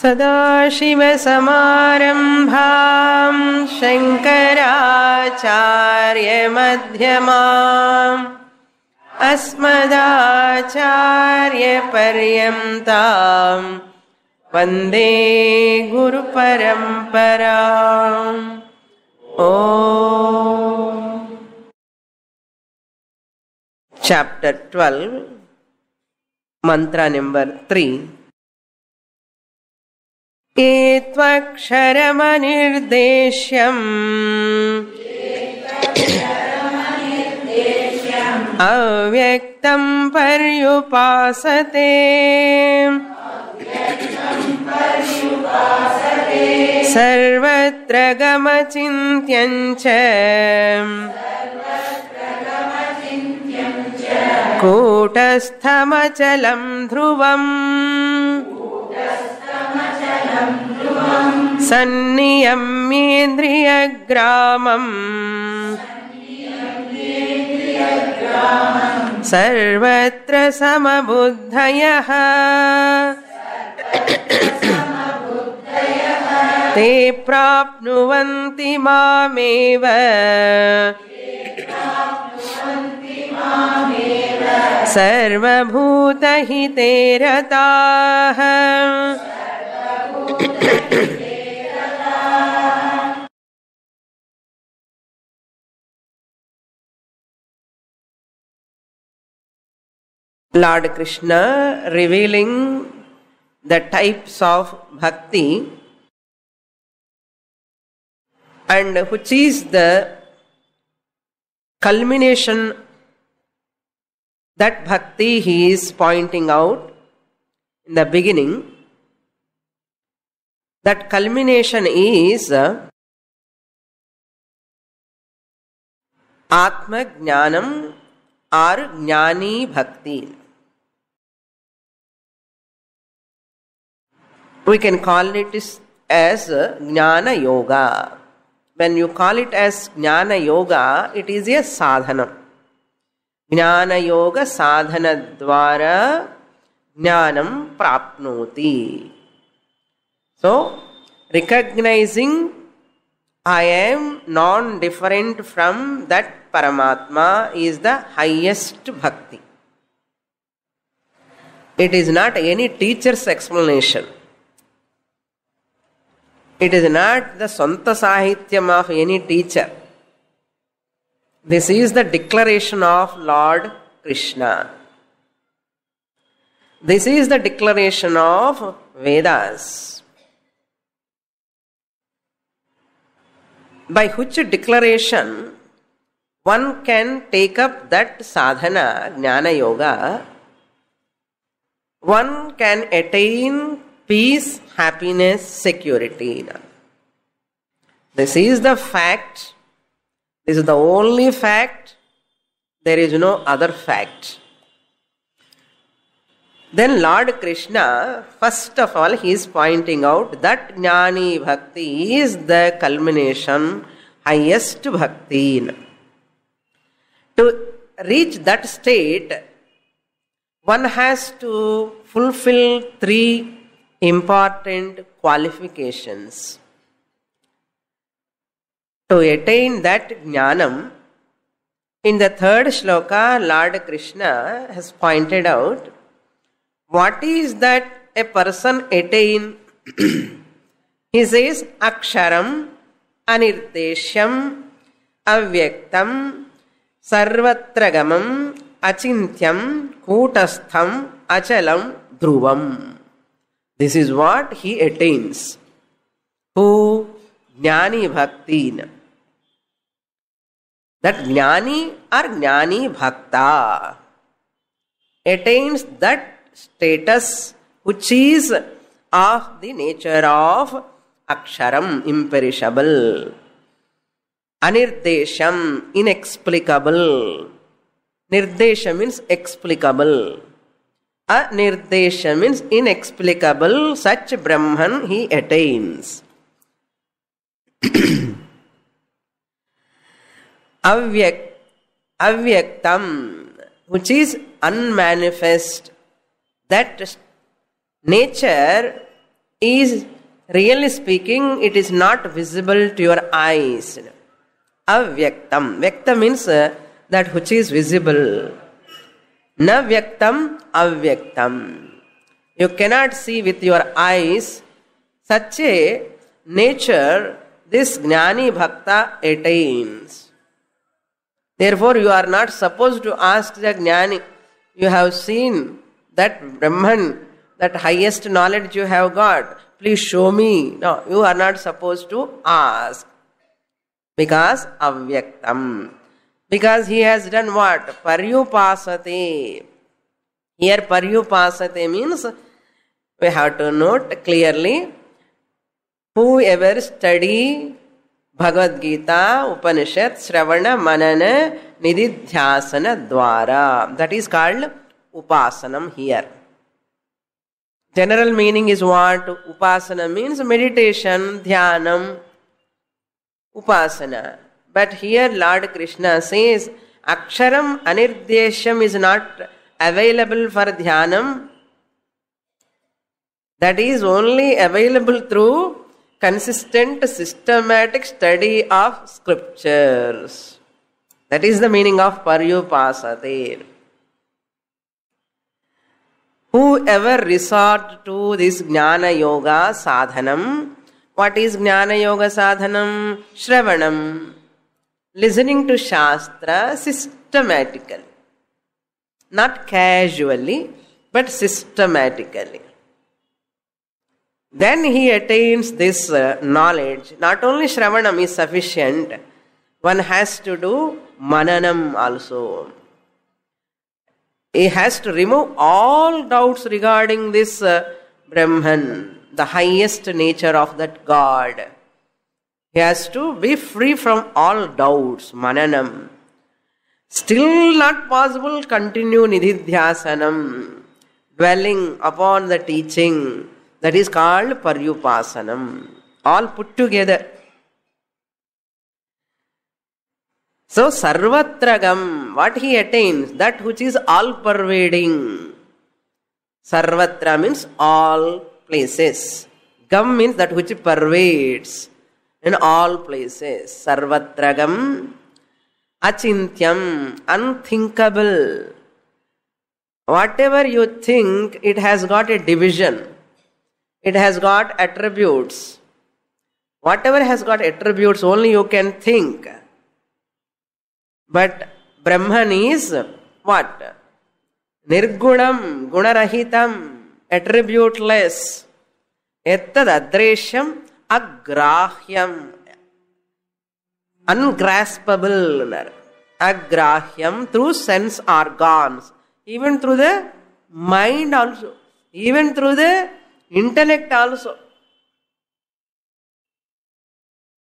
सदाशिवसमारम्भां शङ्कराचार्यमध्यमाम् अस्मदाचार्यपर्यन्तां वन्दे गुरुपरम्परा ओ chapter twelve mantra number three क्षरमनिर्देश्यम् अव्यक्तं पर्युपासते सर्वत्र गमचिन्त्यञ्च कूटस्थमचलम् ध्रुवम् सन्नियम्येन्द्रियग्रामम् सर्वत्र समबुद्धयः ते प्राप्नुवन्ति मामेव सर्वभूतहिते Lord Krishna revealing the types of bhakti and which is the culmination that bhakti he is pointing out in the beginning That culmination is Atma Jnanam or Jnani Bhakti. We can call it is as Jnana Yoga. When you call it as Jnana Yoga, it is a sadhana. Jnana Yoga sadhana dwara ज्ञानं प्राप्नोति So, recognizing I am non different from that Paramatma is the highest bhakti. It is not any teacher's explanation. It is not the Santa Sahityam of any teacher. This is the declaration of Lord Krishna. This is the declaration of Vedas. by which declaration one can take up that sadhana, jnana yoga, one can attain peace, happiness, security. This is the fact. This is the only fact. There is no other fact then Lord Krishna, first of all, he is pointing out that Jnani Bhakti is the culmination, highest Bhakti. To reach that state, one has to fulfill three important qualifications. To attain that Jnanam, in the third shloka, Lord Krishna has pointed out what is that a person attain? he says Aksharam, Anirdeshyam, Avyaktam, Sarvatragamam, Achintyam, Kutastham, Achalam, Dhruvam. This is what he attains. Who? Jnani Bhaktin. that jnani or jnani bhakta attains that status which is of the nature of aksharam imperishable anirdesham inexplicable nirdesha means explicable anirdesha means inexplicable such brahman he attains avyak avyaktam which is unmanifest that nature is really speaking it is not visible to your eyes avyaktam vyakta means uh, that which is visible na vyaktam avyaktam you cannot see with your eyes such a nature this gnani bhakta attains therefore you are not supposed to ask the gnani you have seen that Brahman, that highest knowledge you have got, please show me. No, you are not supposed to ask. Because avyaktam. Because he has done what? Paryupasate. Here paryupasate means we have to note clearly whoever study Bhagavad Gita, Upanishad, Shravana, Manana, Nididhyasana, द्वारा That is called upasanam here. General meaning is what? Upasana means meditation, dhyanam, upasana. But here Lord Krishna says Aksharam Anirdeshyam is not available for dhyanam. That is only available through consistent systematic study of scriptures. That is the meaning of Paryupasate whoever resort to this jnana yoga sadhanam what is jnana yoga sadhanam shravanam listening to shastra systematically not casually but systematically then he attains this uh, knowledge not only shravanam is sufficient one has to do mananam also he has to remove all doubts regarding this uh, Brahman, the highest nature of that God. He has to be free from all doubts, mananam. Still not possible, continue nididhyasanam, dwelling upon the teaching that is called paryupasanam. All put together. So sarvatragam, what he attains, that which is all pervading. Sarvatra means all places. Gam means that which pervades in all places. Sarvatragam, achintyam, unthinkable. Whatever you think, it has got a division. It has got attributes. Whatever has got attributes, only you can think. But Brahman is what? nirguna, guna Gunarahitam, attributeless. Ettad adresham agrahyam. Ungraspable. Agrahyam through sense organs. Even through the mind also. Even through the intellect also.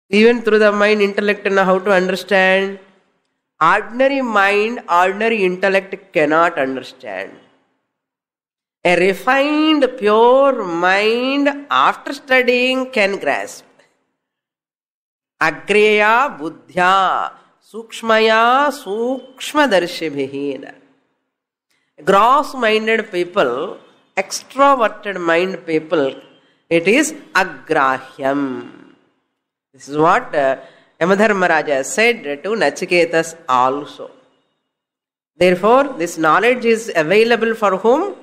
Even through the mind, intellect, and how to understand ordinary mind, ordinary intellect cannot understand. A refined, pure mind, after studying, can grasp. Agreya buddhya sukshmaya sukshmadarshibhihina. Gross minded people, extroverted mind people, it is agrahyam. This is what. Uh, Yamadharmaraja said to Nachiketas also. Therefore, this knowledge is available for whom?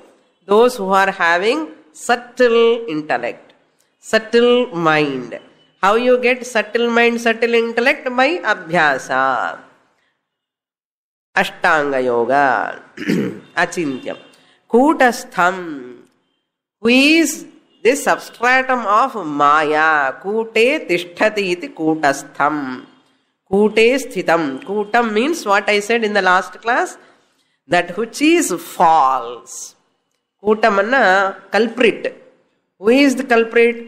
Those who are having subtle intellect, subtle mind. How you get subtle mind, subtle intellect? By abhyasa. Ashtanga yoga. achintya, Kutastham. Who is the substratum of maya கூட்டே திஷ்டதி இது கூட்டஸ்தம் கூட்டே ஸ்திதம் கூட்டம் means what I said in the last class that which is false கூட்டம்னா culprit who is the culprit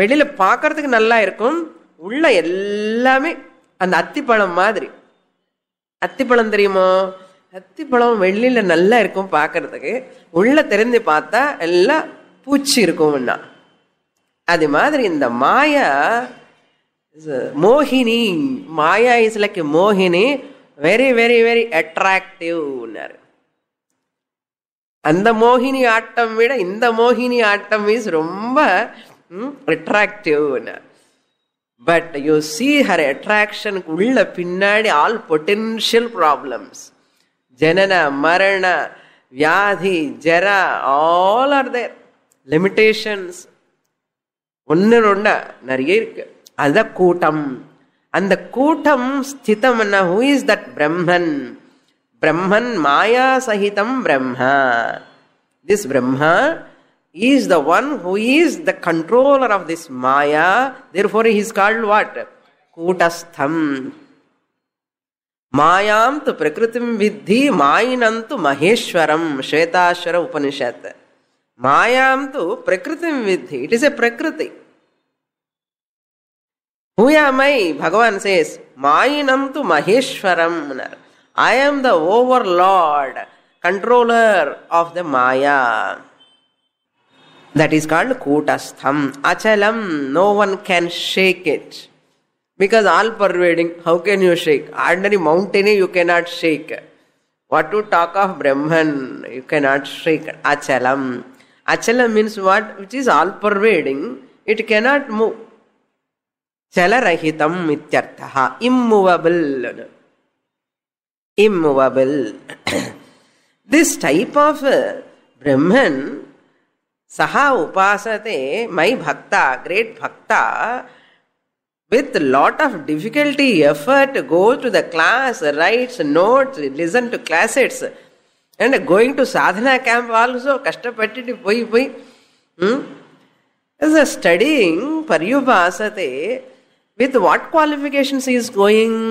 வெளியில் பார்க்கறதுக்கு நல்லா இருக்கும் உள்ள எல்லாமே அந்த அத்திப்பழம் மாதிரி அத்திப்பழம் தெரியுமோ அத்திப்பழம் வெளியில் நல்லா இருக்கும் பார்க்கறதுக்கு உள்ளே தெரிஞ்சு பார்த்தா எல்லாம் பூச்சி இருக்கும்னா அது மாதிரி இந்த மாயா மோகினி மாயா இஸ் லைக் மோகினி வெரி வெரி வெரி அட்ராக்டிவ்னாரு அந்த மோகினி ஆட்டம் விட இந்த மோகினி ஆட்டம் இஸ் ரொம்ப அட்ராக்டிவ்னார் பட் யூ சி ஹர் அட்ராக்ஷனுக்கு உள்ள பின்னாடி ஆல் பொட்டென்ஷியல் ப்ராப்ளம்ஸ் ஜனன மரண வியாதி ஜரா ஆல் ஆர் தேர் லிமிட்டேஷன்ஸ் ஒன்று ஒன்றா நிறைய இருக்கு அதுதான் கூட்டம் அந்த கூட்டம் ஸ்திதம் என்ன who is that Brahman Brahman maya சகிதம் Brahma this Brahma is the one who is the controller of this Maya. Therefore, he is called what? Kutastham. Mayam tu prakritim vidhi mayinam tu maheshwaram. Shvetashwara Upanishad. मायां तु तो प्रकृतिं विद्धि इट इस ए प्रकृति भूयामय भगवान से मायिनम तु महेश्वरम I am the overlord controller of the maya that is called कूटस्थम अचलम no one can shake it because all pervading how can you shake ordinary mountain you can not shake what to talk of Brahman you can not shake अचलम Achala means what? Which is all pervading. It cannot move. ಚಲರಹಿತಂ ಇತ್ಯರ್ಥ immovable immovable this type of Brahman ಸಹ ಉಪಾಸತೆ my bhakta great bhakta with lot of difficulty effort go to the class writes notes listen to cassettes and going to sadhana camp also ಕಷ್ಟಪಟ್ಟಿಟ್ಟು ಪೊಯ್ ಪೊಯ್ ಹ್ಞೂ studying ಪರ್ಯುಭಾಸತೆ with what qualifications is going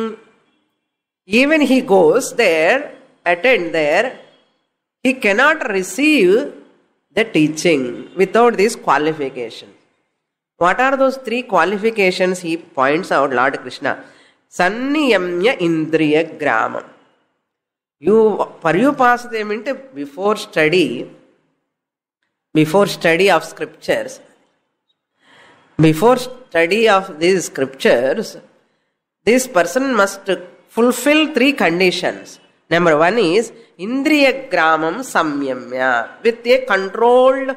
even he goes there attend there he cannot receive the teaching without these qualification what are those three qualifications he points out Lord Krishna ಸನ್ನಿಯಮ್ಯ ಇಂದ್ರಿಯ ಗ್ರಾಮಂ you Paryupasate means before study, before study of scriptures, before study of these scriptures, this person must fulfill three conditions. Number one is Indriya Gramam Samyamya with a controlled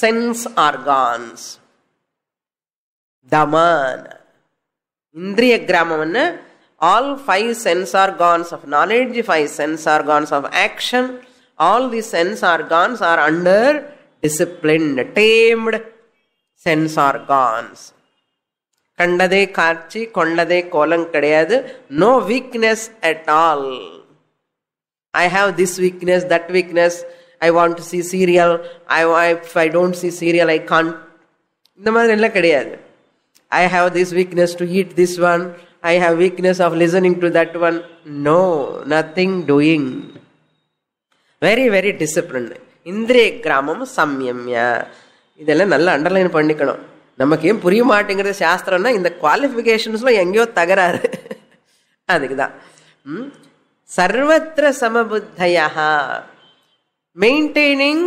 sense organs. Daman ಇಂದ್ರಿಯ ಗ್ರಾಮವನ್ನು all five sense organs of knowledge, five sense organs of action, all the sense organs are under disciplined, tamed sense organs. கண்டதே காட்சி கொண்டதே கோலம் கிடையாது no weakness at all I have this weakness that weakness I want to see serial I if I don't see serial I can't இந்த மாதிரி எல்லாம் கிடையாது I have this weakness to eat this one I have weakness of listening to that one no nothing doing very very discipline இந்திரிய கிராமம் சம்யம்யா இதெல்லாம் நல்லா underline பண்ணிக்கணும் நமக்கு ஏன் புரிய மாட்டேங்கிறது சாஸ்திரம்னா இந்த குவாலிஃபிகேஷன்ஸ்லாம் எங்கேயோ தகராறு அதுக்கு தான் சர்வத்திர சமபுத்தையா மெயின்டைனிங்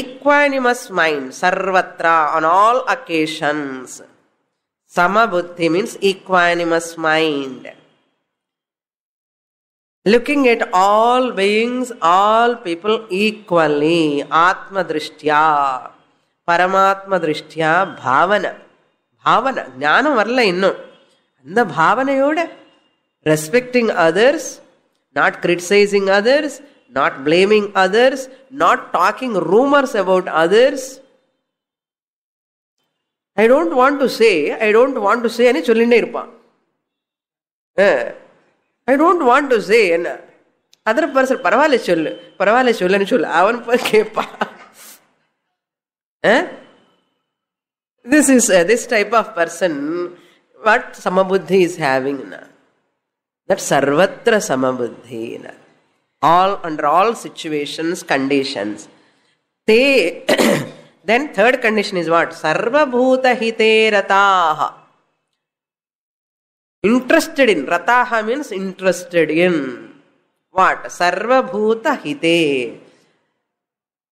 ஈக்வானிமஸ் மைண்ட் சர்வத்ரா on all occasions Samabuddhi means equanimous mind. Looking at all beings, all people equally, Atma Drishtya, Paramatma Drishtya, Bhavana. Bhavana, inno. And the bhavana பாவனையோட Respecting others, not criticizing others, not blaming others, not talking rumors about others, I don't want to say I don't want to சேன்னு சொல்லிகிட்டே இருப்பான் I don't want to say என்ன other person பரவாயில்ல சொல்லு பரவாயில்ல சொல்லுன்னு சொல்லு அவன் போய் கேட்பான் this is this type of person what சமபுத்தி இஸ் ஹேவிங்னா தட் சர்வத்திர சமபுத்தினா all under all situations conditions தே then third condition is what? Sarvabhuta hite rataha. Interested in. Rataha means interested in. What? Sarvabhuta hite.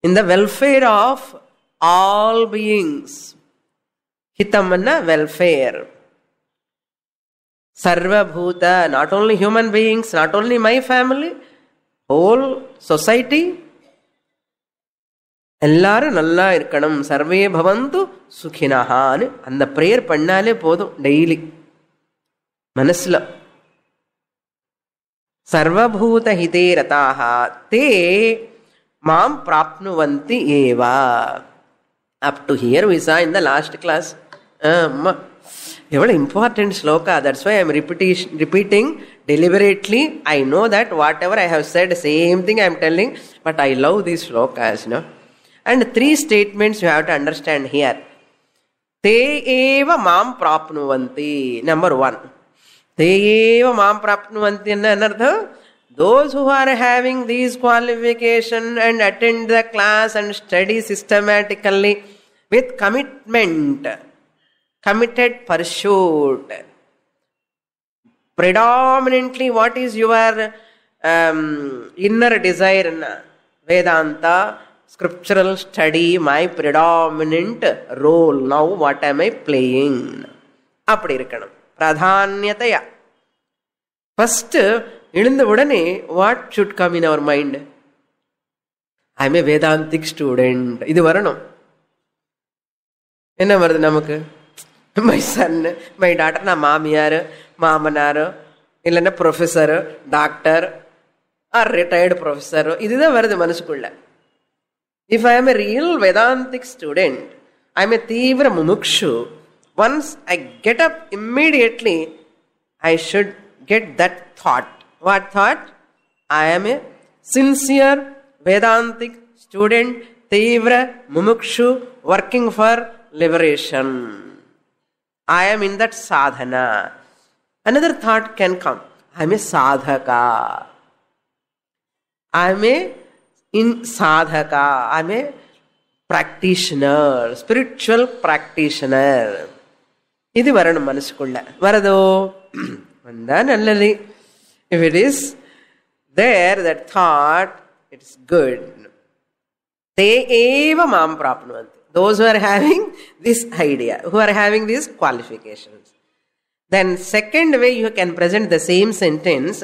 In the welfare of all beings. Hitamana welfare. Sarvabhuta. Not only human beings, not only my family, whole society, எல்லாரும் நல்லா இருக்கணும் survey பவந்து சுகினஹான்னு அந்த prayer பண்ணாலே போதும் daily மனசில் சர்வபூத ஹிதே ரதாக தே மாம் பிராப்னுவந்தி ஏவா அப் டு ஹியர் விசா இந்த லாஸ்ட் கிளாஸ் அம்மா எவ்வளோ important sloka that's why I'm repetition repeating deliberately I know that whatever I have said same thing I am telling but I love these slokas no And three statements you have to understand here. Te eva mam prapnuvanti. Number one. Te eva mam prapnuvanti. Another. Those who are having these qualification and attend the class and study systematically with commitment, committed for sure. Predominantly, what is your um, inner desire? Vedanta, scriptural study my predominant role now what I I playing? அப்படி இருக்கணும் பிரதானியதையா first எழுந்த உடனே what should come in our mind I a Vedantic student இது வரணும் என்ன வருது நமக்கு மை சன்னு மை டாக்டர் நான் மாமியார் மாமனார் இல்லைன்னா professor doctor or retired professor இதுதான் வருது மனசுக்குள்ள If I am a real Vedantic student, I am a Tivra Mumukshu, once I get up immediately, I should get that thought. What thought? I am a sincere Vedantic student, Tivra Mumukshu, working for liberation. I am in that sadhana. Another thought can come. I am a sadhaka. I am a in sadhaka. I'm a practitioner, spiritual practitioner. ಇದು ವರಣ ಮನಸ್ಕೊಳ್ಳ ವರದು ಅಂದ ನಲ್ಲಲ್ಲಿ if it is there that thought it's good ದೇ ಏವ ಮಾಂ ಪ್ರಾಪ್ನುವಂತೆ those who are having this idea, who are having these qualifications. Then, second way you can present the same sentence,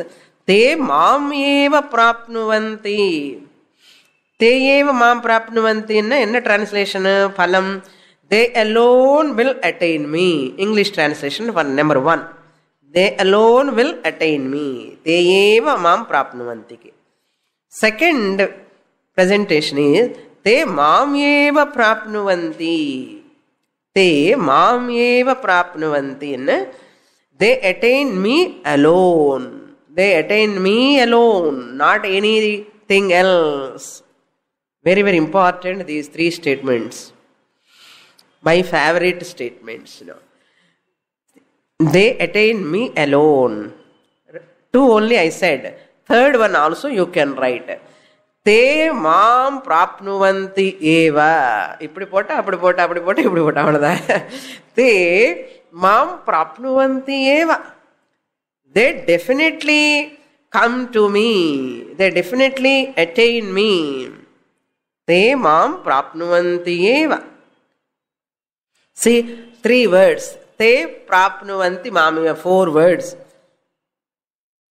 te mam eva prapnuvanti. தேயேவ மாம் பிராப்னுவந்தின்னு என்ன translation ஃபலம் they alone will attain me English translation number one they alone will attain me தேயேவ மாம் பிராப்னுவந்திக்கு second presentation is தே மாம் ஏவ பிராப்னுவந்தி தே மாம் ஏவ பிராப்னுவந்தின்னு they attain me alone they attain me alone not anything else very, very important, these three statements. My favorite statements. You know. They attain me alone. Two only I said. Third one also you can write. தே மாம் பிராப்னுவந்தி ஏவ இப்படி போட்டா அப்படி போட்டா அப்படி போட்டா இப்படி போட்டா அவ்வளோதான் தே மாம் பிராப்னுவந்தி ஏவ they definitely come to me they definitely attain me ते माम सी थ्री वर्ड्स ते प्राप्नुवन्ति मामेव four words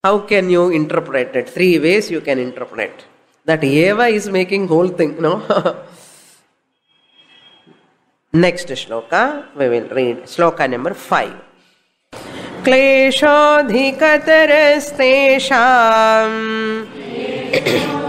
how can you interpret it three ways you can interpret that एव is making whole thing no next shloka we will read shloka number five क्लेशोधिकतरस्तेषाम्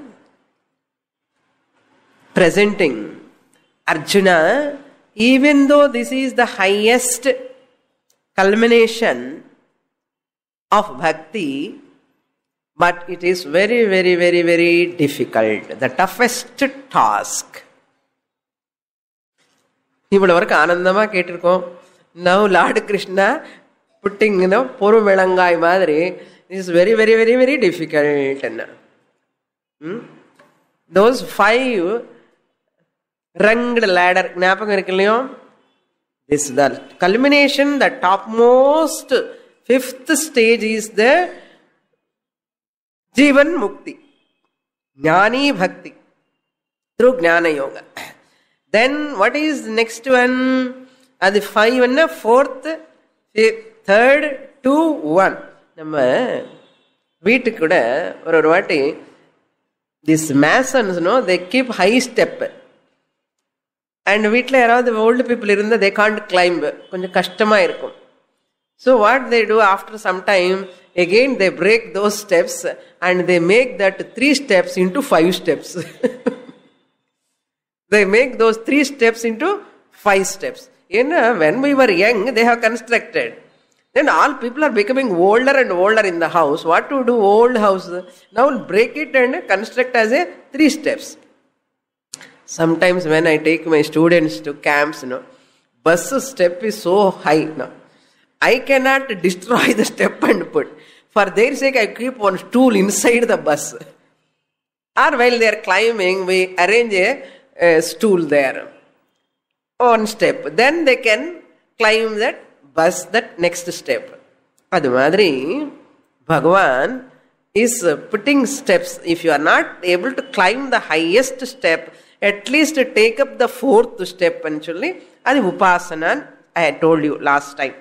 presenting Arjuna, even though this is the highest culmination of bhakti, but it is very, very, very, very difficult. The toughest task. இவ்வளவு வரைக்கும் ஆனந்தமா கேட்டிருக்கோம் now lord Krishna புட்டிங்னா பொறு விளங்காய் மாதிரி is very very very very difficult என்ன those five rung ladder ஞாபகம் இருக்கு இல்லையோ this the culmination the top most fifth stage is the ஜீவன் முக்தி ஞானி பக்தி த்ரூ ஜான yoga then what is next one அது ஃபைவ் என்ன ஃபோர்த்து தேர்டு டூ ஒன் நம்ம வீட்டுக்கு கூட ஒரு ஒரு வாட்டி திஸ் மேசன்ஸ்னோ they keep high step and வீட்டில் யாராவது ஓல்டு பீப்புள் இருந்தால் தே காண்ட் கிளைம்ப் கொஞ்சம் கஷ்டமாக இருக்கும் so what they do after some time again they break those steps and they make that three steps into five steps they make those three steps into five steps ஏன்னா when we were young they have constructed then all people are becoming older and older in the house what to do old house now break it and construct as a three steps Sometimes when I take my students to camps, you know, bus step is so high now. I cannot destroy the step and put. For their sake, I keep one stool inside the bus. Or while they are climbing, we arrange a, a stool there. One step. Then they can climb that bus, that next step. அது Bhagavan is putting steps. If you are not able to climb the highest step, at least take up the fourth ஸ்டெப்னு சொல்லி அது உபாசனான் I told you last time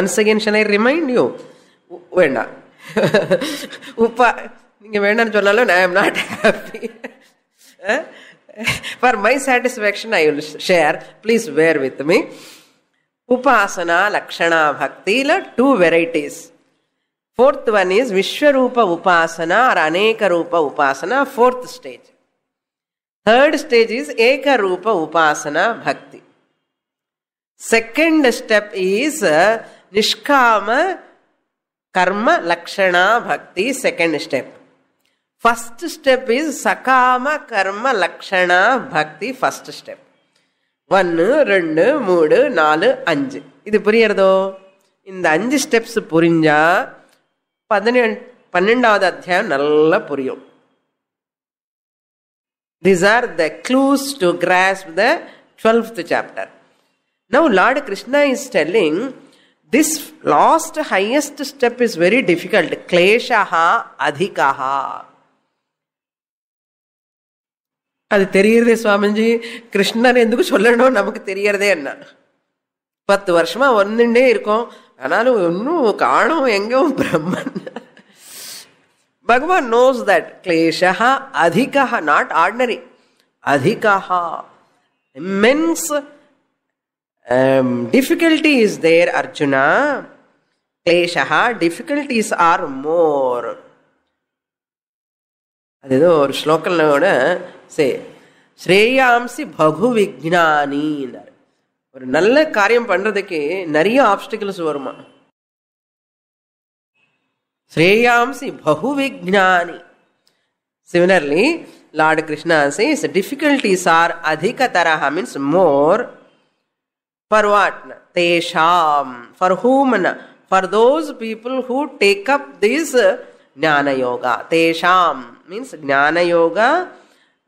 once again ஷன் I remind you வேண்டாம் உப்பா நீங்கள் வேண்டாம்னு சொன்னாலும் I am not happy for my satisfaction I will share please where with me உபாசனா லக்ஷணா பக்தியில் two varieties fourth one is விஸ்வரூப உபாசனா ஆர் அநேக ரூப உபாசனா fourth stage third stage is ஏகரூப உபாசன பக்தி செகண்ட் ஸ்டெப் இஸ் நிஷ்காம கர்ம லக்ஷணா பக்தி second step first step is சகாம கர்ம லக்ஷணா பக்தி ஃபஸ்ட் ஸ்டெப் ஒன்று ரெண்டு மூணு நாலு அஞ்சு இது புரியறதோ இந்த அஞ்சு ஸ்டெப்ஸ் புரிஞ்சால் பதினெண் பன்னெண்டாவது அத்தியாயம் நல்லா புரியும் these are the clues to cross the twelfth chapter now lord Krishna is telling this last highest step is very difficult கிளேஷாக அதிகா அது தெரியுறதே சுவாமிஜி கிருஷ்ணன் எதுக்கு சொல்லணும் நமக்கு தெரியறதே என்ன பத்து வருஷமா வந்துட்டே இருக்கும் ஆனாலும் இன்னும் காணும் எங்கும் பிரம்மன் Bhagavan knows that kleshaha adhikaha, not ordinary, adhikaha, immense um, difficulty is there, Arjuna. Kleshaha, difficulties are more. ಅದೇದೋ ஒரு ஸ்லோகங்களோட சே ஸ்ரேயாம்சி பகு விக்னானின்னார் ஒரு நல்ல காரியம் பண்ணுறதுக்கு நிறைய ஆப்ஸ்டிக்கல்ஸ் வருமா Sreyansi Bahuvignani. Similarly, Lord Krishna says difficulties are adhikataraha means more for what? Tesham. For whom? For those people who take up this Jnana Yoga. Tesham means Jnana Yoga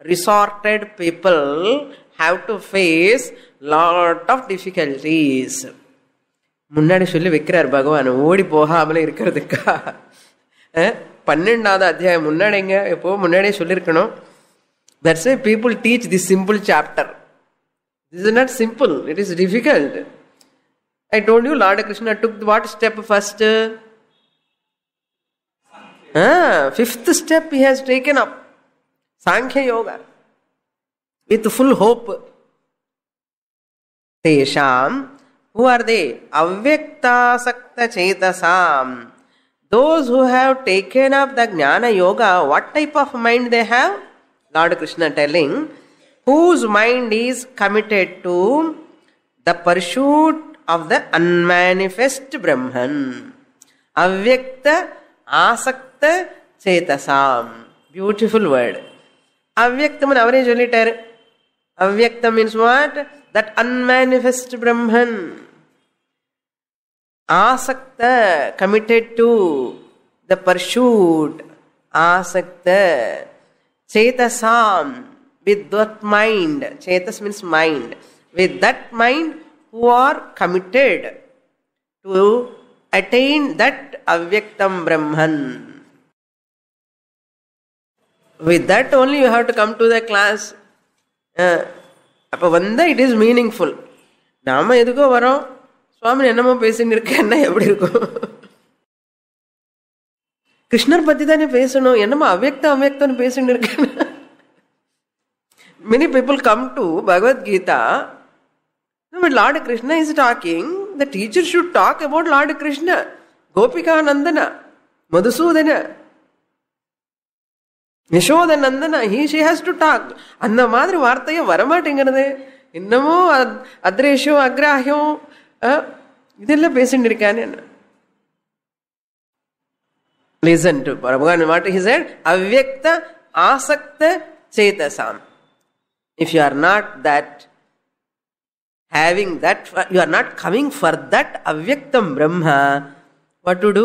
resorted people have to face lot of difficulties. முன்னாடி சொல்லி வைக்கிறார் பகவான் ஓடி போகாமலே இருக்கிறதுக்கா பன்னெண்டாவது அத்தியாயம் முன்னாடிங்க எப்போ முன்னாடியே சொல்லியிருக்கணும் that's a people teach the simple chapter this is not simple it is difficult I told you lord Krishna took what step first fifth step he has taken up Sankhya yoga with full hope தேஷாம் who are they அவ்வக்தாசக்த சேதசாம் Those who have taken up the Jnana Yoga, what type of mind they have? Lord Krishna telling, whose mind is committed to the pursuit of the unmanifest Brahman, avyakta asakta chetasam. Beautiful word. Avyaktam, our is Avyakta means what? That unmanifest Brahman. ஆசக்த committed to the pursuit ஆசக்த சேதசாம் with that mind சேதஸ் means mind with that mind who are committed to attain that அவ்வக்தம் Brahman with that only you have to come to the class அப்போ வந்தால் it is meaningful நாம் எதுக்கோ வரோம் சுவாமி என்னமோ பேசின்னு இருக்கேன்னா எப்படி இருக்கும் கிருஷ்ணர் பத்தி தானே பேசணும் என்னமோ அவ்வக்தம் அவ்வக்தம்னு பேசின்னு இருக்கேன் many people come to Bhagavad Gita lord Krishna is talking the teacher should talk about lord Krishna கோபிகா நந்தன மதுசூதன யசோத நந்தன he she has to talk அந்த மாதிரி வார்த்தையே வரமாட்டேங்கிறது இன்னமும் அத்ரேஷம் அக்ராஹியம் இதெல்லாம் பேசிட்டு இருக்கான்னு என்ன listen to Bhagavan what he said அவ்வக்த ஆசக்த சேதசாம் if you are not that having that you are not coming for that அவ்வக்தம் Brahma what to do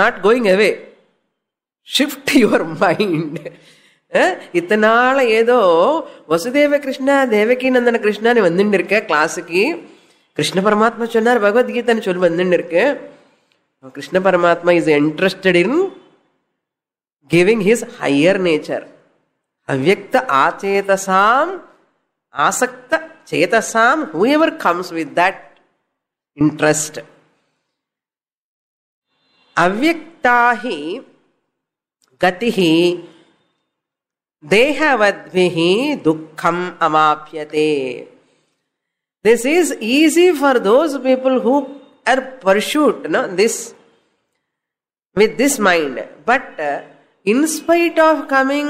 not going away shift your mind இத்தனால ஏதோ வசுதேவ கிருஷ்ணா தேவகி நந்தன கிருஷ்ணான்னு வந்துட்டு இருக்க கிளாஸுக்கு கிருஷ்ண பரமாத்மா சொன்னார் பகவத்கீதைன்னு சொல்லி வந்துன்னு இருக்கு கிருஷ்ண பரமாத்மா is interested in giving his higher nature अव्यक्त आचेतसाम आसक्त चेतसाम whoever comes with that interest अव्यक्ता ही गति ही देहवद्भि दुखम अमाप्यते this is easy for those people who are pursued no, this with this mind but uh, in spite of coming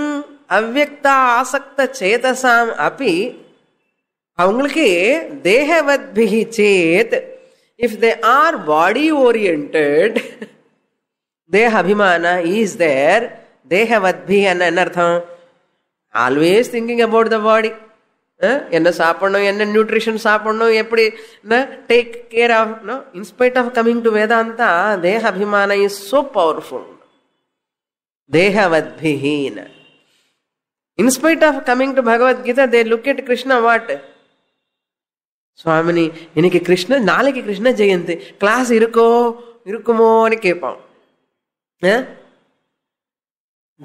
avyakta asakta chetasam api அவங்களுக்கு தேகவத் பிஹி சேத் if they are body orient தேஹ அபிமான ஈஸ் தேர் தேகவத் பிஹி என்ன என்ன அர்த்தம் always thinking about the body என்ன சாப்பிடணும் என்ன நியூட்ரிஷன் சாப்பிடணும் எப்படி take care of in spite of coming to Vedanta தேக அபிமான இஸ் சோ பவர்ஃபுல் தேகவத்பிஹீன in spite of coming to Bhagavad Gita they look at Krishna what Swamini இன்னைக்கு கிருஷ்ண நாளைக்கு கிருஷ்ண ஜெயந்தி கிளாஸ் இருக்கோ இருக்குமோன்னு கேட்போம்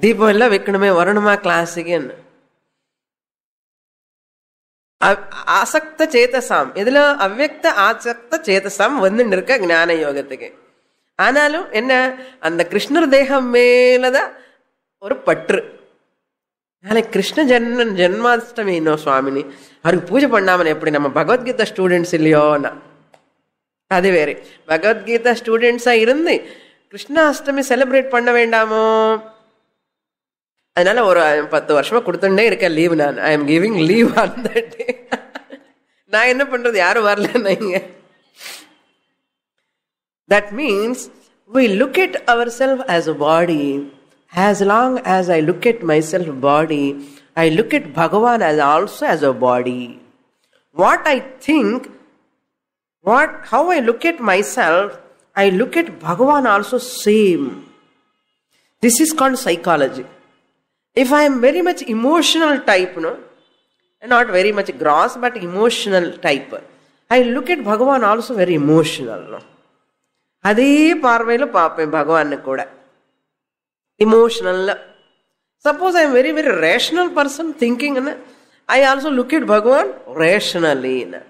தீபம் எல்லாம் வைக்கணுமே வரணுமா கிளாஸுக்கு என்ன ஆசக்த சேதசாம் இதில் அவ்வக்த ஆசக்த சேதசாம் வந்துன்னு இருக்க ஞான யோகத்துக்கு ஆனாலும் என்ன அந்த கிருஷ்ணர் தேகம் மேலதான் ஒரு பற்று அதனால கிருஷ்ண ஜன்ம ஜென்மாஷ்டமி இன்னும் சுவாமினி அவருக்கு பூஜை பண்ணாமல் எப்படி நம்ம பகவத்கீதா ஸ்டூடெண்ட்ஸ் இல்லையோன்னா அது வேறு பகவத்கீதா ஸ்டூடெண்ட்ஸாக இருந்து கிருஷ்ணாஷ்டமி செலிப்ரேட் பண்ண வேண்டாமோ அதனால ஒரு பத்து வருஷமா கொடுத்துட்டே இருக்கேன் லீவ் நான் I am giving leave on that day நான் என்ன பண்றது யாரும் வரலன்னா இங்க that means we look at our self as a body as long as I look at myself body I look at Bhagavan as also as a body what I think what how I look at myself I look at Bhagavan also same this is called psychology if i am very much emotional type no not very much gross but emotional type i look at bhagavan also very emotional no అదే పార్వైలో పాపం భగవాన్ కూడా emotional suppose I'm very very rational person thinking అన్న I also look it பகவான் ரேஷனலின்னு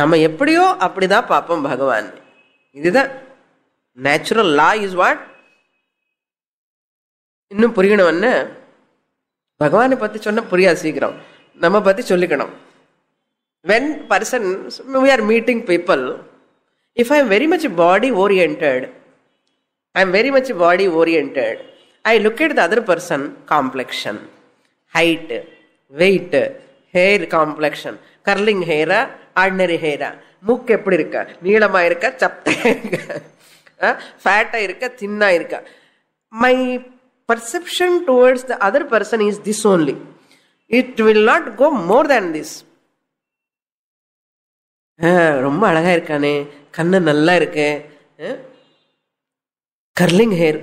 நம்ம எப்படியோ அப்படிதான் பார்ப்போம் பகவான் இதுதான் நேச்சுரல் லா இஸ் வாட் இன்னும் புரியணும் என்ன பகவானை பற்றி சொன்னால் புரியாது சீக்கிரம் நம்ம பற்றி சொல்லிக்கணும் when person we are meeting people if I am very much body orient I am very much body orient I look at the other person complexion height weight hair complexion curling ஹேரா ordinary ஹேரா மூக்கு எப்படி இருக்கா நீளமாக இருக்கா சப்தா இருக்க ஃபேட்டாக இருக்க தின்னாக இருக்கா my perception towards the other person is this only. It will not go more than this. ரொம்ப அழகா இருக்கானே கண்ணு நல்லா இருக்கு கர்லிங் ஹேர்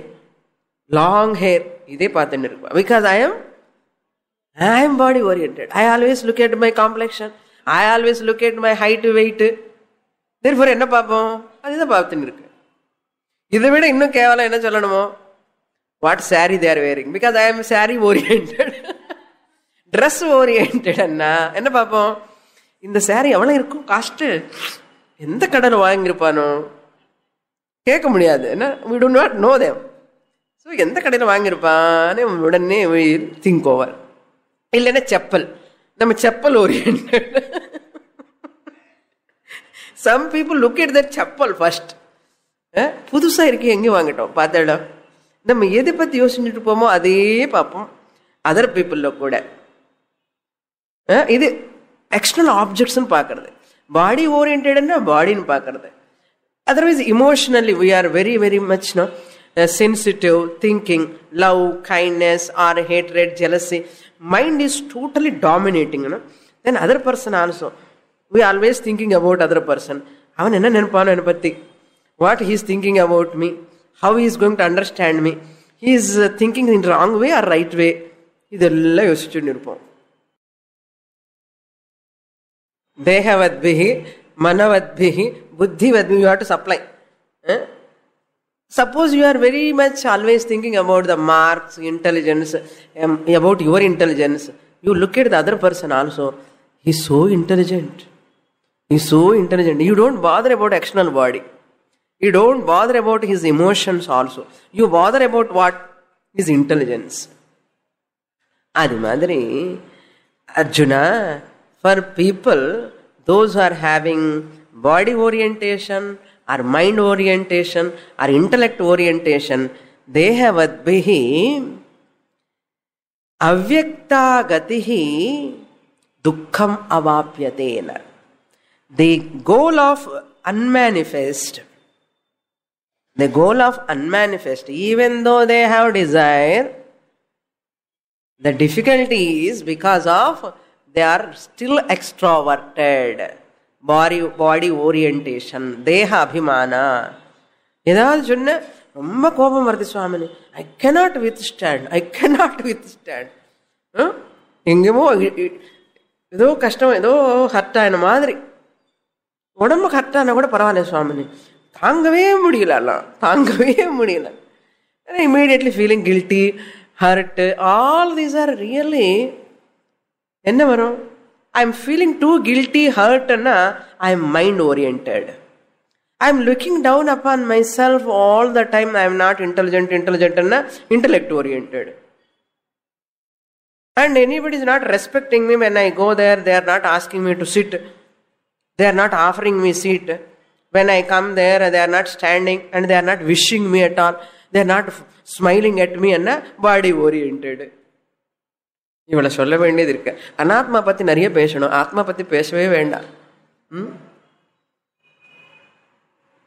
லாங் ஹேர் இதே பார்த்துட்டு இருக்கும் because I am I am body orient I always look at my complexion I always look at my height weight Tiruppur என்ன பார்ப்போம் அதுதான் பார்த்துன்னு இருக்கு இதை விட இன்னும் கேவலம் என்ன சொல்லணுமோ what saree they're wearing because because I am saree oriented. Dress orient என்ன பார்ப்போம் இந்த சாரீ எவ்வளோ இருக்கும் காஸ்ட்டு எந்த கடன் வாங்கியிருப்பானோ கேட்க முடியாது என்ன we don't not know them so எந்த கடையில் வாங்கியிருப்பானே உடனே திங்க் ஓவர் இல்லைன்னா செப்பல் நம்ம chappal orient some people look it that chappal first புதுசாக இருக்கு எங்கேயும் வாங்கிட்டோம் பார்த்த இடம் நம்ம எதை பற்றி யோசிச்சுட்டு போமோ அதே பார்ப்போம் அதர் பீப்புளில் கூட இது எக்ஸ்டர்னல் ஆப்ஜெக்ட்ஸ்னு பார்க்கறது பாடி ஓரியன்டா பாடின்னு பார்க்கறது otherwise emotionally we are very very much no sensitive thinking love kindness or hatred jealousy mind is totally டாமினேட்டிங்னா then other person also we always thinking about other person அவன் என்ன நினைப்பானோ என்னை பற்றி what he's thinking about me how he is going to understand me he is thinking in wrong way or right way ಇದೆಲ್ಲ ಯೋಚಿಸಿಕೊಂಡಿರ್ಪೋம் ದೇಹವದ್ಭಿಹಿ ಮನವದ್ಭಿಹಿ ಬುದ್ಧಿವದ್ಭಿ you have to supply suppose you are very much always thinking about the marks intelligence about your intelligence you look at the other person also he so intelligent he so intelligent you don't bother about external body you don't bother about his emotions also. You bother about what? His intelligence. Adi Madri, Arjuna, for people, those who are having body orientation, or mind orientation, or intellect orientation, they have adbihi avyakta gatihi dukkham avapyatena. The goal of unmanifest, the goal of unmanifest, even though they have desire, the difficulty is because of they are still extroverted, body, body orientation, deha abhimana. ஏதாவது சொன்ன ரொம்ப கோபம் வருது Swamini I cannot withstand I cannot withstand எங்கேயுமோ ஏதோ கஷ்டம் ஏதோ hurt ஆன மாதிரி உடம்பு ஹர்ட் ஆனால் கூட பரவாயில்ல சுவாமினி தாங்கவே முடியலலாம் தாங்கவே முடியல immediately feeling guilty hurt all these are really என்ன வரும் I am feeling too guilty ஹர்ட்னா I am mind orient I am looking down upon myself all the time I am not intelligent இன்டெலிஜென்ட்னா intellect orient and anybody is not respecting me when I go there they are not asking me to sit they are not offering me seat when I come there, they are not standing and they are not wishing me at all. They are not smiling at me and body oriented. இவளை சொல்ல வேண்டியது இருக்கு அனாத்மா பத்தி நிறைய பேசணும் ஆத்மா பத்தி பேசவே வேண்டாம்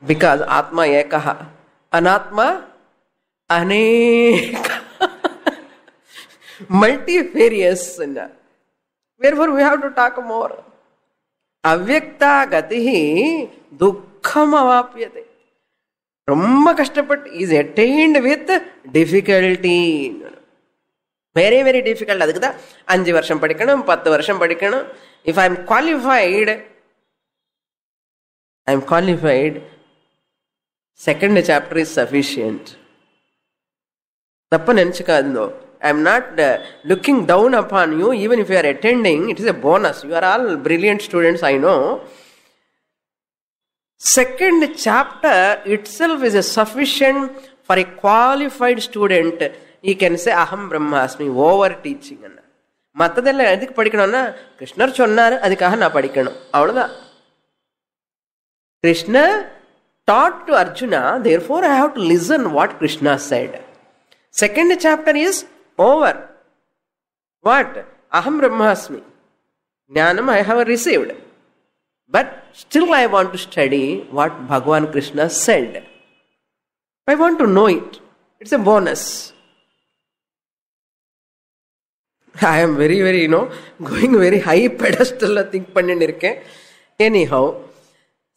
பிகாஸ் ஆத்மா ஏகா அனாத்மா அநேக multifarious where we have to talk more அவ்வக்தா கதி துக் துக்கம் அவாப்பியதை ரொம்ப கஷ்டப்பட்டு is attained with difficulty very very difficult அதுக்கு தான் அஞ்சு வருஷம் படிக்கணும் பத்து வருஷம் படிக்கணும் if I am qualified I am qualified second chapter is sufficient தப்பு நினச்சிக்காதோ I am not looking down upon you even if you are attending it is a bonus you are all brilliant students I know Second chapter itself is sufficient for a qualified student You can say அகம் பிரம்மாஸ்மி over teaching மற்றதெல்லாம் எதுக்கு படிக்கணும்னா கிருஷ்ணர் சொன்னார் அதுக்காக நான் படிக்கணும் அவ்வளோதான் கிருஷ்ணர் taught to Arjuna therefore I have to listen what Krishna said second chapter is over what அகம் பிரம்மாஸ்மி ஞானம் I have received But still, I want to study what Bhagavan Krishna said. I want to know it. It's a bonus. I am very, very, you know, going very high pedestal. Think Anyhow,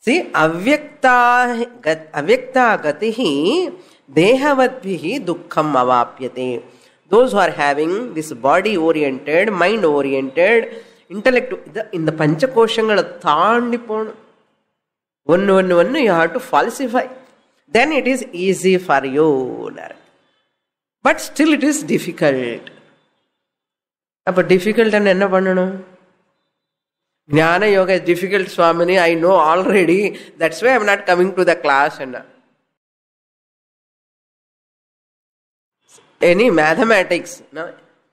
see, avyakta gatihi dehavadbihi dukkham avapyate. Those who are having this body oriented, mind oriented, intellect இதை இந்த பஞ்சகோஷங்களை தாண்டி போகணும் ஒன்று ஒன்று ஒன்று you have to falsify then it is easy for யூனர் but still it is difficult அப்போ டிஃபிகல்ட்னு என்ன பண்ணணும் ஞான yoga is difficult Swamini I know already that's way I'm not coming to the class என்ன எனி மேத்தமேட்டிக்ஸ்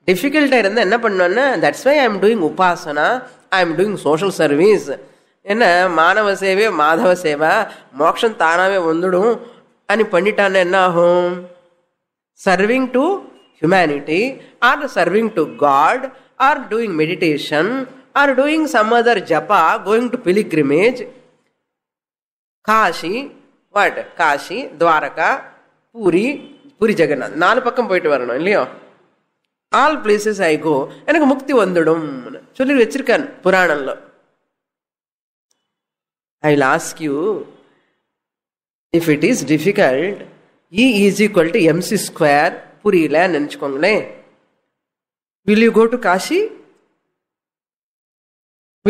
டிஃபிகல்ட்டாக இருந்தால் என்ன பண்ணுவேன்னா that's why I am doing உபாசனா I am doing social service என்ன மாணவ சேவை மாதவ சேவை மோக்ஷம் தானாகவே வந்துடும் அனு பண்ணிட்டான்னு என்ன ஆகும் serving to humanity or serving to God or doing meditation or doing some other ஜப்பா going to pilgrimage Kashi what Kashi Dwarka Puri Puri Jagannath நாலு பக்கம் போயிட்டு வரணும் இல்லையோ ஆல் பிளேசஸ் ஐ கோ எனக்கு முக்தி வந்துடும் சொல்லி வச்சிருக்கான் புராணம்ல I will ask you if it is difficult E is equal to MC square புரியல நினச்சிக்கோங்களேன் will you go to Kashi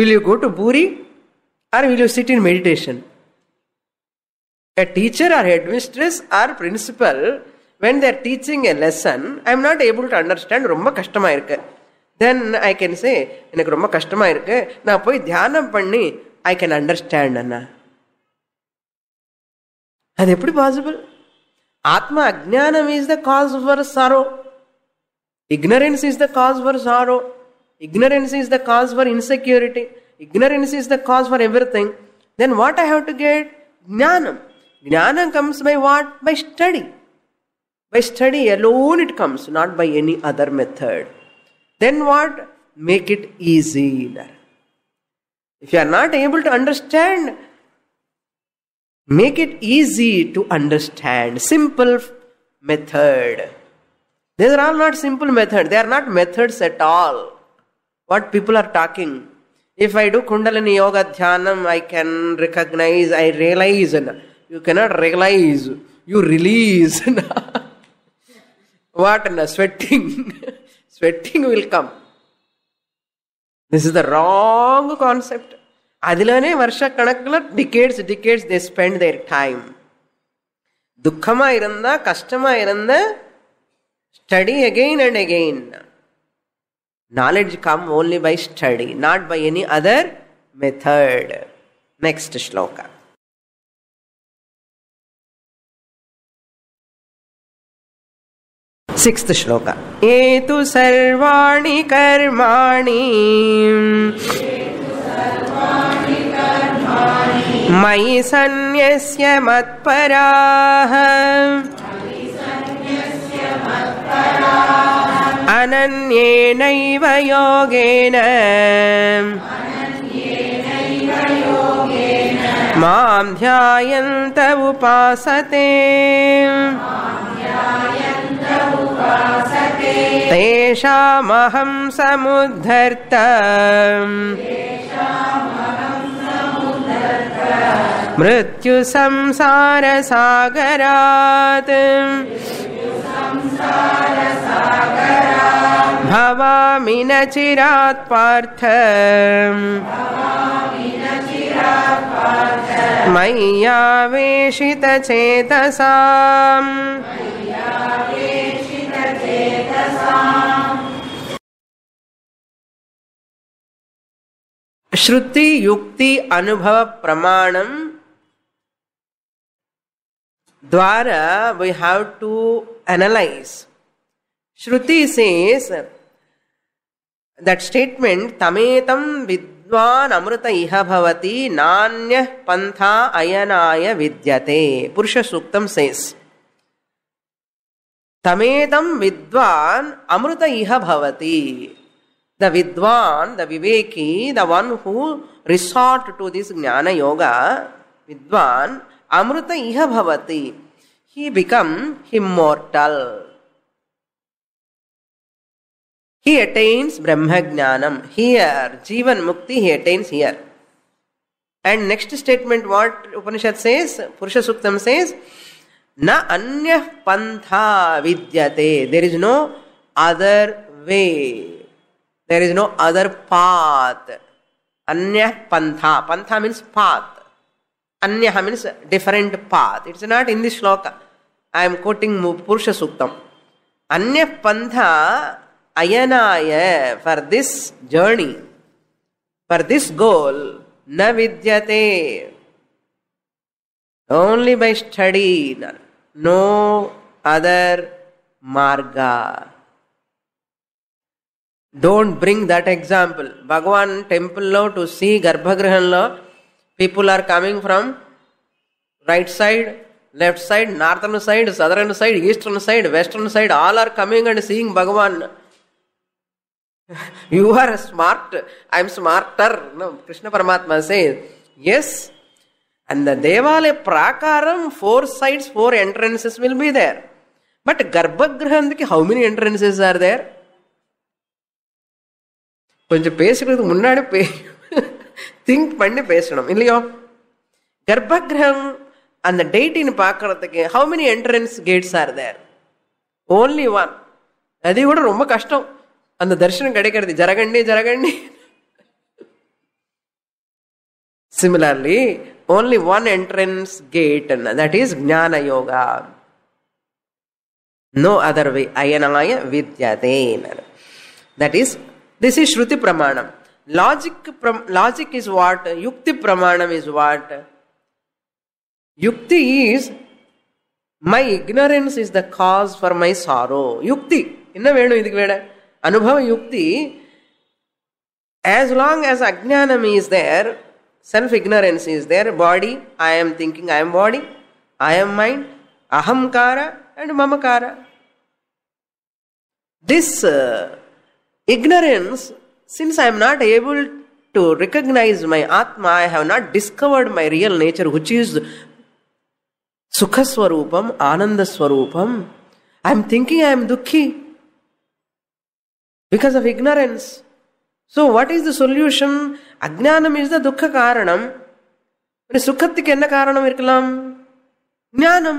will you go to Puri or will you sit in meditation a teacher or headmistress or principal when they're teaching a lesson, I'm not able to understand ரொம்ப கஷ்டமாக இருக்கு தென் I can say எனக்கு ரொம்ப கஷ்டமாக இருக்கு Now, போய் தியானம் பண்ணி ஐ கேன் அண்டர்ஸ்டாண்ட் அண்ணா அது எப்படி possible? Atma அஜானம் is the cause for sorrow. ignorance is the cause for sorrow ignorance is the cause for insecurity ignorance is the cause for everything then what i have to get jnanam jnanam comes by what by study by study alone it comes, not by any other method. Then what? Make it easier. If you are not able to understand, make it easy to understand. Simple method. These are all not simple methods, they are not methods at all. What people are talking. If I do Kundalini Yoga Dhyanam, I can recognize, I realize. You cannot realize, you release. What என்ன sweating sweating will come this is the wrong concept அதுலனே வருஷ கணக்கில் decades decades they spend their time துக்கமாக இருந்தா கஷ்டமாக இருந்த study again and again knowledge come only by study not by any other method next sloka sixth shloka ये तु सर्वाणि कर्माणि मयि सन्न्यस्य मत्पराः अनन्येनैव योगेन मां ध्यायन्त उपासते तेषामहं समुद्धर्त मृत्युसंसारसागरात् भवामि न चिरात् पार्थ मय्यावेशितचेतसाम् श्रुति युक्ति अनुभव प्रमाणम Dwara, we have to analyze. Shruti says that statement, Tametam విద్వాన్ అమృత ఇహ భవతి నాణ్య పంథా అయనాయ విద్యతే పురుష సూక్తం సేస్ తమేదం విద్వాన్ అమృత ఇహ భవతి the vidvan the viveki the one who resort to this jnana yoga విద్వాన్ amrita iha bhavati, he become immortal. He attains Brahmagnanam. Here, Jivan Mukti he attains here. And next statement what Upanishad says, Purusha Suktam says, Na anya pantha vidyate. There is no other way. There is no other path. Anya pantha. Pantha means path. అన్య means different path it's not in the shloka I'm quoting Purusha Suktam అన్య పంథ అయనాయ for this journey for this goal న విద్యతే only by study no other marga don't bring that example Bhagavan టెంపుల్లో to see గర్భగృహంలో people are coming from right side, left side, northern side, southern side, eastern side, western side, all are coming and seeing Bhagavan. you are smart, I am smarter. No, Krishna Paramatma says, Yes, and the Devalaya Prakaram, four sides, four entrances will be there. But Garbhagrahantiki, how many entrances are there? கொஞ்சம் பேசுகிறதுக்கு முன்னாடி think பண்ணி பேசணும் இல்லையோ கர்ப்பகிரகம் அந்த டேட்டின்னு பார்க்கறதுக்கு how many entrance gates are there only one அது கூட ரொம்ப கஷ்டம் அந்த தரிசனம் கிடைக்கிறது ஜரகண்டி ஜரகண்டி similarly only one entrance gate that is jnana yoga no other way அயனாய வித்யதேன் that is this is shruti pramanam logic logic is what Yuktipramana is what yukti is my ignorance is the cause for my sorrow yukti enna venum idhukku veda anubhava yukti as long as ajnanam is there self ignorance is there body i am thinking i am body i am mind ahamkara and mamakara this uh, ignorance since I am not able to recognize my Atma, I have not discovered my real nature, which is Sukha Swarupam, Ananda Swarupam. I am thinking I am Dukhi because of ignorance. So, what is the solution? Ajnanam is the Dukha Karanam. சுக்கத்துக்கு என்ன காரணம் இருக்கலாம் ஞானம்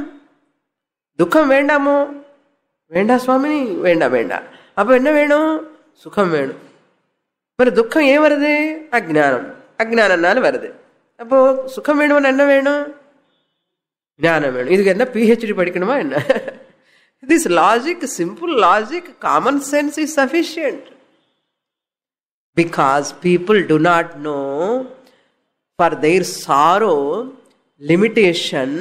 துக்கம் வேண்டாமோ வேண்டாம் சுவாமினி வேண்டாம் வேண்டாம் அப்போ என்ன வேணும் சுகம் வேணும் మరి துக்கம் ஏன் வருது అజ్ఞానం அஜ்ஞானம்னால வருது அப்போ சுகம் வேணும்னு என்ன வேணும் ஞானம் வேணும் இதுக்கு என்ன பிஹெச்டி படிக்கணுமா என்ன this logic simple logic common sense is sufficient because people do not know for their sorrow limitation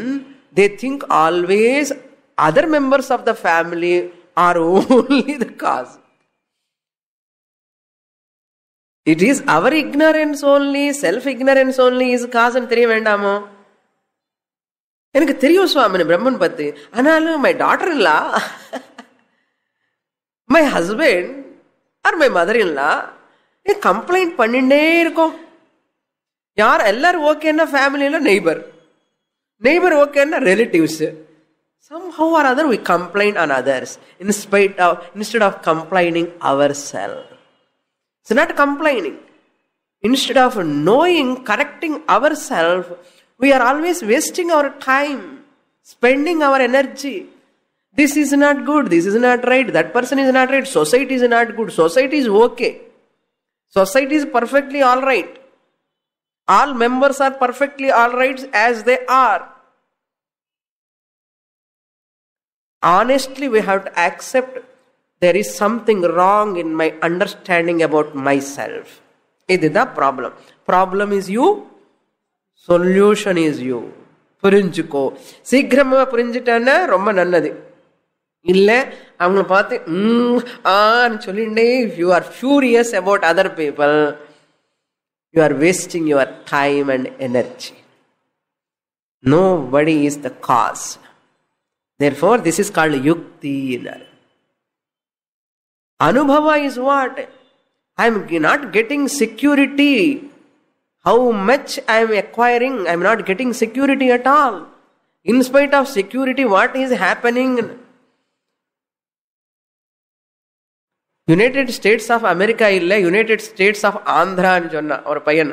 they think always other members of the family are only the cause it is our ignorance only self ignorance only is காசுன்னு தெரிய வேண்டாமோ எனக்கு தெரியும் சுவாமினு பிரம்மன் பத்து ஆனாலும் my daughter இல்லா my husband or my mother இல்லா கம்ப்ளைண்ட் பண்ணிட்டே இருக்கோம் யார் எல்லாரும் ஓகேன்னா ஃபேமிலியில் நெய்பர் நெய்பர் ஓகேன்னா relatives some how are other we complaint on others in spite of instead of complaining our self it's not complaining. Instead of knowing, correcting ourselves, we are always wasting our time, spending our energy. This is not good, this is not right, that person is not right, society is not good, society is okay, society is perfectly alright. All members are perfectly alright as they are. Honestly, we have to accept there is something wrong in my understanding about my self இதுதான் problem problem is you solution is you புரிஞ்சுக்கோ சீக்கிரமாக புரிஞ்சுட்டேன்னா ரொம்ப நல்லது இல்லை அவங்கள பார்த்து ஆன்னு சொல்லிட்டே you are furious about other people you are wasting your time and energy no வடி is the cause therefore this is called யுக்தினர் Anubhava is what? I am not getting security. How much I am acquiring, I am not getting security at all. In spite of security, what is happening? United States of America, ಇಲ್ಲೇ United States of Andhra ಅನ್ ಜೊನ್ನ ಅವ್ರ ಪೈಯನ್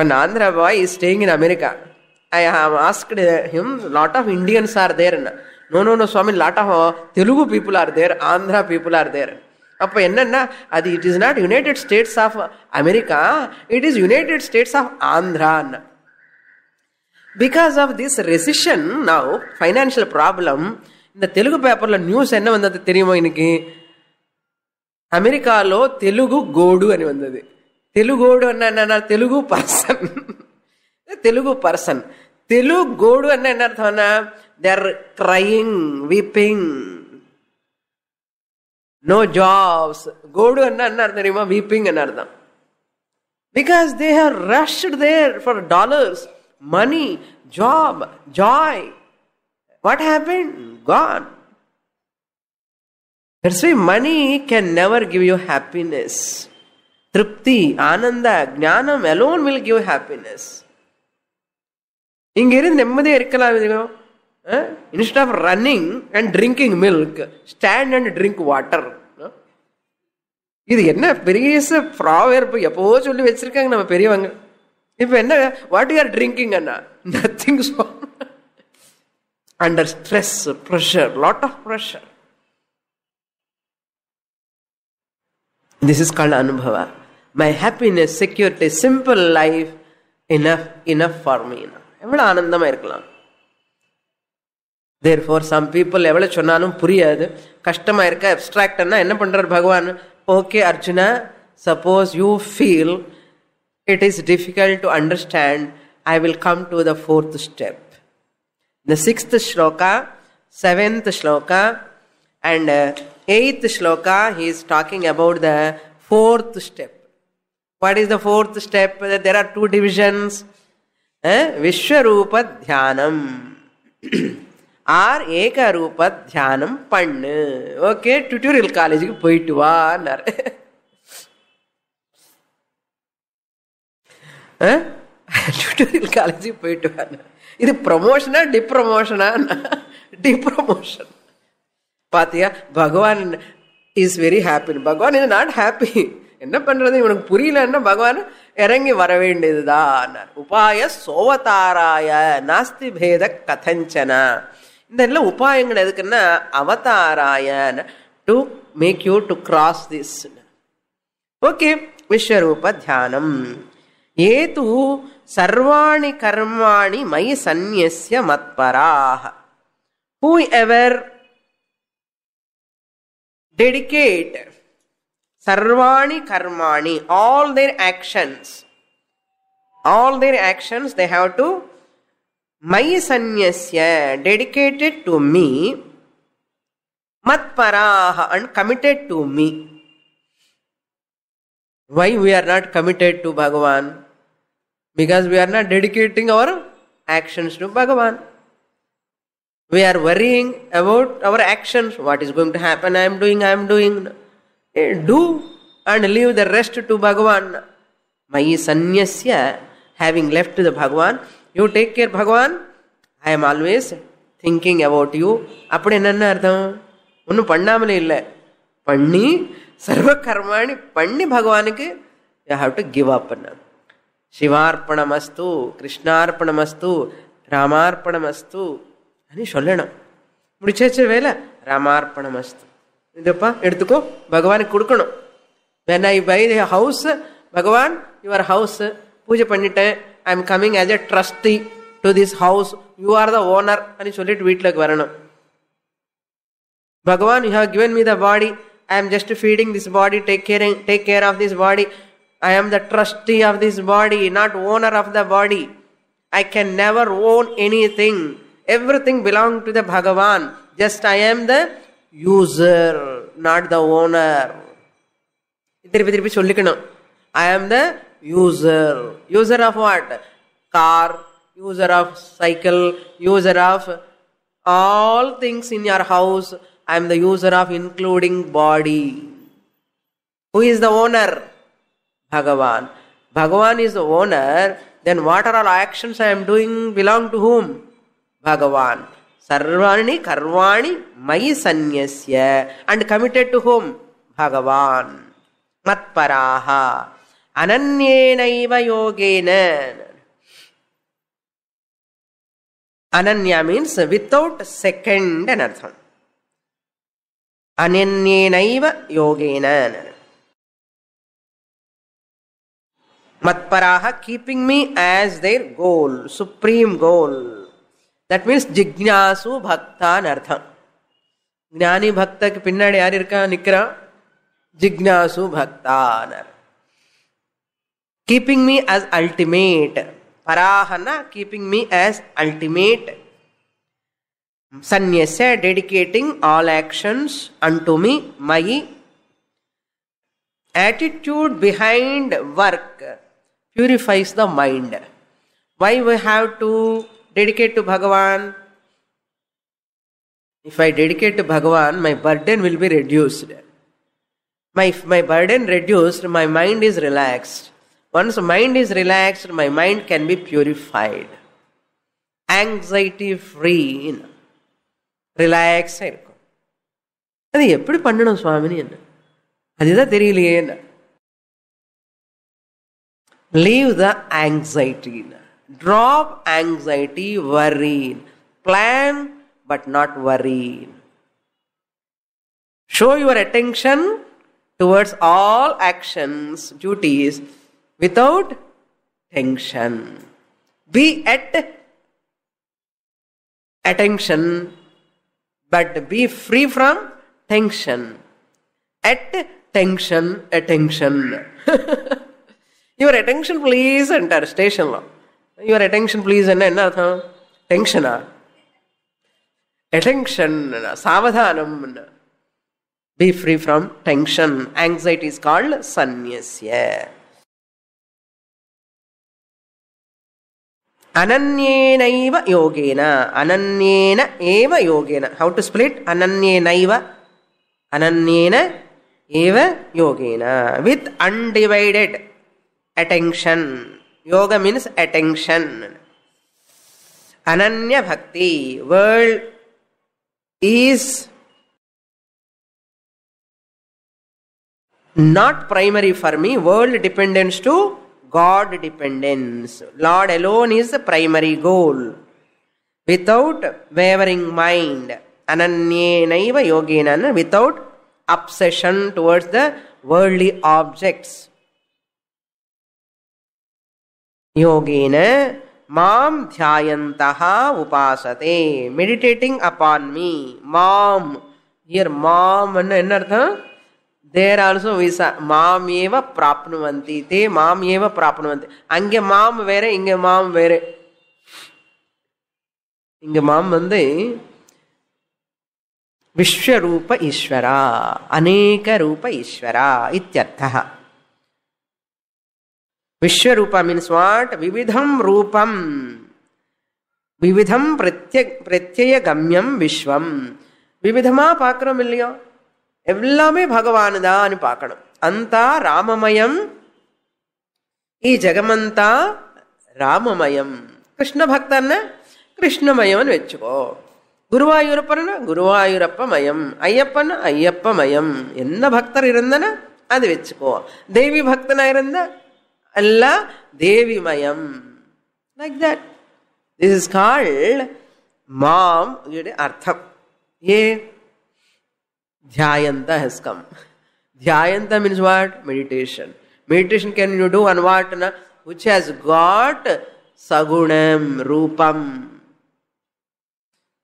one Andhra boy is staying in America I have asked him lot of Indians are there no no no Swami lot of Telugu people are there Andhra people are there అప్పుడు ఏంటన్నా అది it is not United States of America it is United States of Andhra అన్న because of this recession now financial problem ఇంత తెలుగు పేపర్లో news ఎన్న ఉంది తెలియమో ఆయనకి అమెరికాలో తెలుగు గోడు అని ఉంది గోడు అన్న తెలుగు పర్సన్ తెలుగు పర్సన్ తెలుగు గోడు అన్న అర్థం అన్నా They're crying, weeping. No jobs. Godu and தெரியுமா weeping and Because they have rushed there for dollars, money, job, joy. What happened? Gone. That's why money can never give you happiness. Tripti, Ananda, Jnanam alone will give happiness. இங்கிருந்து நிம்மதியாக இருக்கலாம் Uh, instead of running and drinking milk, stand and drink water. இது என்ன பெரிய ஃப்ராவேர் இப்போ எப்போ சொல்லி வச்சிருக்காங்க நம்ம பெரியவங்க இப்போ என்ன வாட் யூ ஆர் ட்ரிங்கிங் அண்ணா nothing under stress pressure lot of pressure this is called anubhava my happiness security simple life enough enough for me எவ்வளோ ஆனந்தமாக இருக்கலாம் தேர் ஃபோர் சம் பீப்புள் எவ்வளோ சொன்னாலும் புரியாது கஷ்டமாக இருக்க அப்ட்ராக்டன்னா என்ன பண்ணுறார் Bhagavan okay Arjuna suppose you feel it is difficult to understand I will come to the fourth step the sixth sloka seventh sloka and eighth sloka he is talking about the fourth step what is the fourth step there are two divisions Vishwarupa dhyanam R ஏக ரூப தியானம் பண்ணு okay tutorial காலேஜுக்கு போயிட்டு வான்னாரு tutorial காலேஜுக்கு போயிட்டு வா இது ப்ரமோஷனா டிப்ரமோஷனா டிப்ரமோஷன் பாத்தியா Bhagavan is very happy Bhagavan is not happy என்ன பண்றது இவனுக்கு புரியலன்னா பகவான் இறங்கி வர வேண்டியதுதான் உபாய சோவதாராய நாஸ்தி பேத கதஞ்சனா இந்த எல்லாம் உபாயங்கள் எதுக்குன்னா அவதாராய to make you to cross this okay Vishwarupa dhyanam ஏது சர்வாணி கர்மாணி மை சந்நிய மத்பராக ஹூ எவர் டெடிக்கேட் சர்வாணி கர்மாணி all their actions all their actions they have to My sannyasya, dedicated to me, matparaha, and committed to me. Why we are not committed to Bhagavan? Because we are not dedicating our actions to Bhagavan. We are worrying about our actions. What is going to happen? I am doing, I am doing. Eh, do and leave the rest to Bhagavan. My sannyasya, having left the Bhagavan, you take care Bhagavan I am always thinking about you அப்படி என்னென்ன அர்த்தம் ஒன்றும் பண்ணாமலே இல்லை பண்ணி சர்வ கர்மாணி பண்ணி பகவானுக்கு you have to give up பண்ண சிவார்ப்பணமஸ்து கிருஷ்ணார்ப்பணமஸ்து ராமார்ப்பணமஸ்து அப்படின்னு சொல்லணும் முடிச்சாச்சு வேலை ராமார்ப்பணமஸ்து இதப்பா எடுத்துக்கோ பகவானுக்கு கொடுக்கணும் when I buy the house Bhagavan your house பூஜை பண்ணிட்டேன் I am coming as a trustee to this house you are the owner அப்படின்னு சொல்லிட்டு வீட்டிலுக்கு வரணும் Bhagavan you have given me the body I am just feeding this body take caring take care of this body I am the trustee of this body not owner of the body I can never own anything every thing belong to the Bhagavan just I am the user not the owner திருப்பி திருப்பி சொல்லிக்கணும் I am the user. User of what? Car, user of cycle, user of all things in your house. I am the user of including body. Who is the owner? Bhagavan. Bhagavan is the owner. Then what are all actions I am doing belong to whom? Bhagavan. Sarvani Karvani Mai Sanyasya. And committed to whom? Bhagavan. Matparaha. अनन्येनैव योगेन अनन्या means without second अनर्थम अनन्येनैव योगेन मत्पराः keeping me as their goal supreme goal that जिज्ञासु ஜிக்னாசு பக்தான் அர்த்தம் ஞானி பக்தக்கு பின்னாடி யார் இருக்கா நிற்கிறான் ஜிக்னாசு பக்தான் keeping me as ultimate para hana. keeping me as ultimate sannyasa. dedicating all actions unto me my attitude behind work purifies the mind why we have to dedicate to bhagavan if i dedicate to bhagavan my burden will be reduced my my burden reduced my mind is relaxed once mind is relaxed, my mind can be purified. Anxiety ஃப்ரீன்னு ரிலாக்ஸாக இருக்கும் அது எப்படி பண்ணணும் சுவாமின்னு என்ன அதுதான் தெரியலையே என்ன லீவ் த ஆங்ஸைட்டின்னு drop anxiety worrying plan but not worrying show your attention towards all actions duties without tension. Be at attention, but be free from tension. At tension, attention. your attention, please, enter station. Your attention, please, enter. Tension. Attention. Savadhanam. Be free from tension. Anxiety is called sannyasya. Yeah. ಅನನ್ಯೇನೈವ ಯೋಗೇನ ಅನನ್ಯೇನ ಏವ ಯೋಗೇನ how to split ಅನನ್ಯೇನೈವ ಅನನ್ಯೇನ ಏವ ಯೋಗೇನ with undivided attention yoga means attention ananya bhakti world is not primary for me, world dependence to God dependence. Lord alone is the primary goal. Without wavering mind, ananyenaiva yogena, without obsession towards the worldly objects. யோகேன மாம் தியாயந்தா உபாசதே meditating upon me மாம் இயர் மாம் என்ன அர்த்தம் தேர் also visa மாம் ஏவ பிராப்னுவந்தி தே மாம் ஏவ பிராப்னுவந்தி அங்கே மாம் வேறு இங்கே மாம் வேறு இங்கே மாம் வந்து விஸ்வரூப ஈஸ்வரா அநேக ரூப ஈஸ்வரா இத்தியர்த்தா விஸ்வரூபா மீன்ஸ் வாட் விவிதம் ரூபம் விவிதம் பிரத்ய பிரத்யய கம்யம் விஸ்வம் விவிதமாக பார்க்குறோம் இல்லையோ எல்லாமே பகவானு தான்னு பார்க்கணும் அந்த ராமமயம் ஈ ஜெகமந்தா ராமமயம் கிருஷ்ண பக்தன்னா கிருஷ்ணமயம்னு வச்சுக்கோ குருவாயூரப்பன்னா குருவாயூரப்ப மயம் ஐயப்பன்னா ஐயப்ப மயம் என்ன பக்தர் இருந்தன அது வச்சுக்கோ தேவி பக்தனா இருந்த அல்ல தேவி மயம் like that this is called மாம் அர்த்தம் ஏ Dhyayanta has come. Dhyayanta means what? Meditation. Meditation can you do on what? Na? Which has got sagunam, rupam,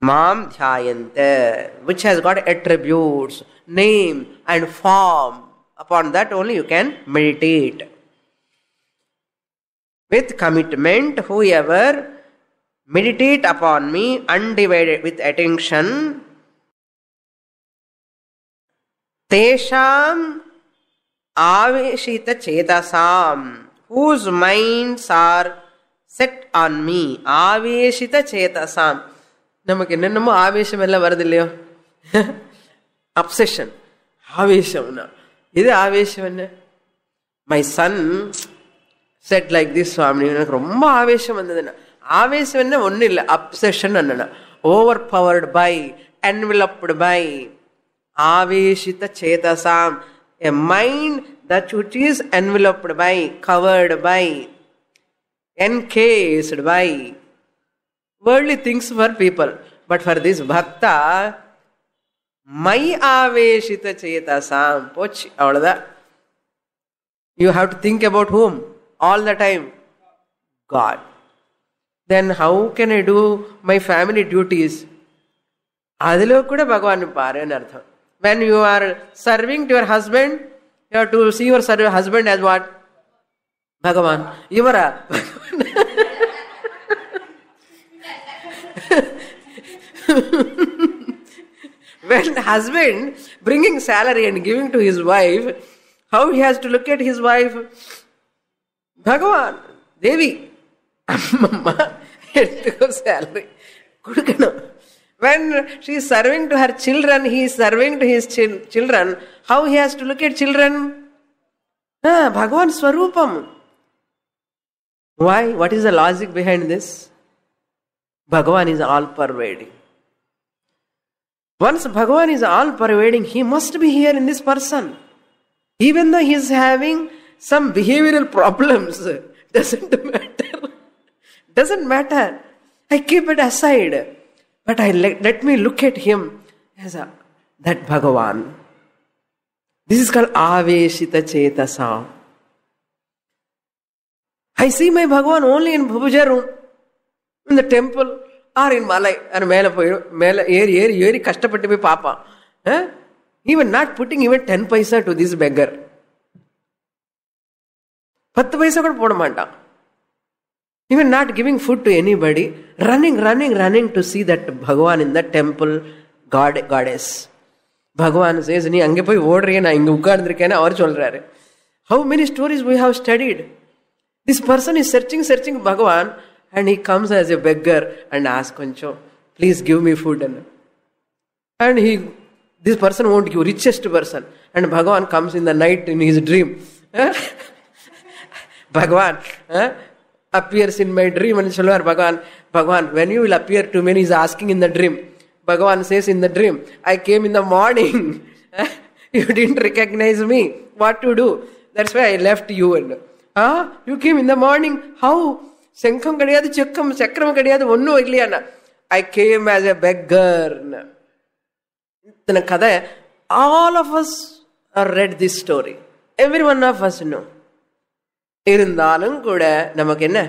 mam dhyayante, which has got attributes, name and form. Upon that only you can meditate. With commitment, whoever meditate upon me undivided with attention தேஷாம் ஆவேஷித சேதசாம் whose minds are set on me ஆவேஷித சேதசாம் நமக்கு என்னென்னமோ ஆவேசம் எல்லாம் வருது இல்லையோ அப்சஷன் ஆவேசம்னா இது ஆவேசம் என்ன my son said like this Swami எனக்கு ரொம்ப ஆவேசம் வந்ததுன்னா ஆவேசம் என்ன ஒன்றும் இல்லை அப்சஷன் என்னன்னா overpowered by enveloped by आवेशित chetasam a mind that which is enveloped by, covered by, encased by worldly things for people. But for this bhakta, my aveshita chetasam, poch, avlada. You have to think about whom? All the time. God. Then how can I do my family duties? అందులో కూడా భగవాన్ పారే అర్థం when you are serving to your husband, you have to see your husband as what? Bhagavan. Yumara. when husband bringing salary and giving to his wife, how he has to look at his wife? Bhagavan, Devi, ಅಮ್ಮಮ್ಮ salary. When she is serving to her children, he is serving to his chil- children. How he has to look at children? Ah, Bhagavan Swarupam. Why? What is the logic behind this? Bhagavan is all pervading. Once Bhagavan is all pervading, he must be here in this person. Even though he is having some behavioral problems, doesn't matter. doesn't matter. I keep it aside. But I let, let me look at him as a, that Bhagavan. This is called Aveshita Chetasa. I see my Bhagavan only in Bhuja room, in the temple, or in Malai, or Mela, Mela, Eri, Eri, Eri, Kastapati, Papa. Eh? Even not putting even 10 paisa to this beggar. 10 paisa கூட போட மாட்டான் even not giving food to anybody, running, running, running to see that Bhagavan in the temple, God, goddess. Bhagavan says, How many stories we have studied? This person is searching, searching Bhagavan, and he comes as a beggar and asks, Please give me food. And he, this person won't give, richest person. And Bhagavan comes in the night in his dream. Bhagavan, appears in my dream and Shalwar Bhagwan, Bhagwan, when you will appear to me, he's asking in the dream. Bhagwan says in the dream, I came in the morning. you didn't recognize me. What to do? That's why I left you. And, ah, you came in the morning. How? Senkham கிடையாது செக்கம் சக்கரம் கிடையாது ஒன்றும் இல்லையாண்ணா I came as a பெக்கர்னு இத்தனை கதை all of us are read this story. Every one of us know." இருந்தாலும் கூட நமக்கு என்ன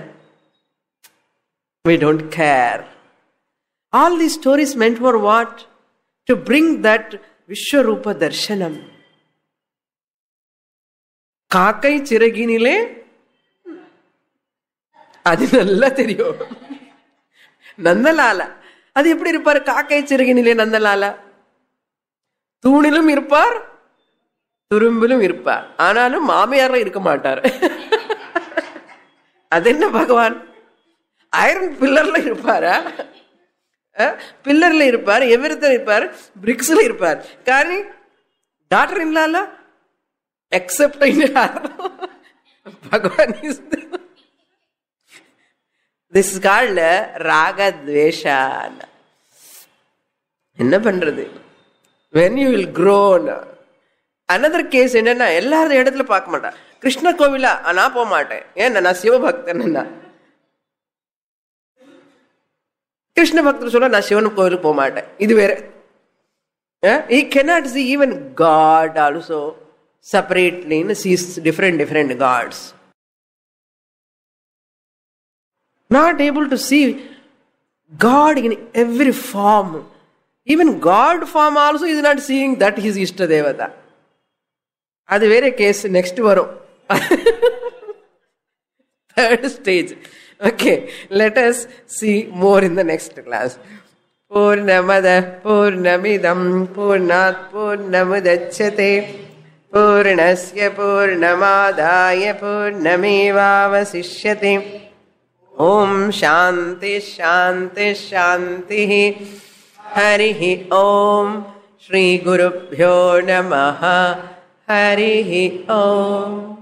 we don't care all the stories meant for what to bring that Vishwarupa darshanam காக்கை சிறகினிலே அது நல்லா தெரியும் நந்தலால அது எப்படி இருப்பார் காக்கை சிறகினிலே நந்தலால தூணிலும் இருப்பார் துரும்பிலும் இருப்பார் ஆனாலும் மாமியாரில் இருக்க மாட்டார் அது என்ன பகவான் ஐரன் பில்லர்ல இருப்பாரா பில்லர்ல இருப்பார் எவ்விதத்தில் இருப்பார் பிரிக்ஸ்ல இருப்பார் காரி டாக்டர் இல்லால எக்ஸப்ட் பகவான் திஸ் கால்ல ராக என்ன பண்றது வென் யூ வில் க்ரோனா அனதர் கேஸ் என்னன்னா எல்லாரும் இடத்துல பார்க்க மாட்டான் கிருஷ்ண கோவிலா நான் போக மாட்டேன் ஏன்னா நான் சிவபக்தன்னா கிருஷ்ண பக்தர் சொல்ல நான் சிவன் கோவிலுக்கு போக மாட்டேன் இது வேற he cannot see even God also செப்பரேட்லின்னு sees different different gods not able to see God in every form. Even God form also is seeing that his Ishta அது வேற கேஸ் நெக்ஸ்ட் வரும் third stage okay let's see more in the next class பூர்ணமத பூர்ணமிதம் பூர்ணாத் பூர்ணமுதச்சதே பூர்ணமாதாய பூர்ணமேவாவசிஷ்யதே ஓம் சாந்தி சாந்தி சாந்தி ஹரிஹி ஓம் ஸ்ரீ श्रीगुरुभ्यो नमः हरिः ओम्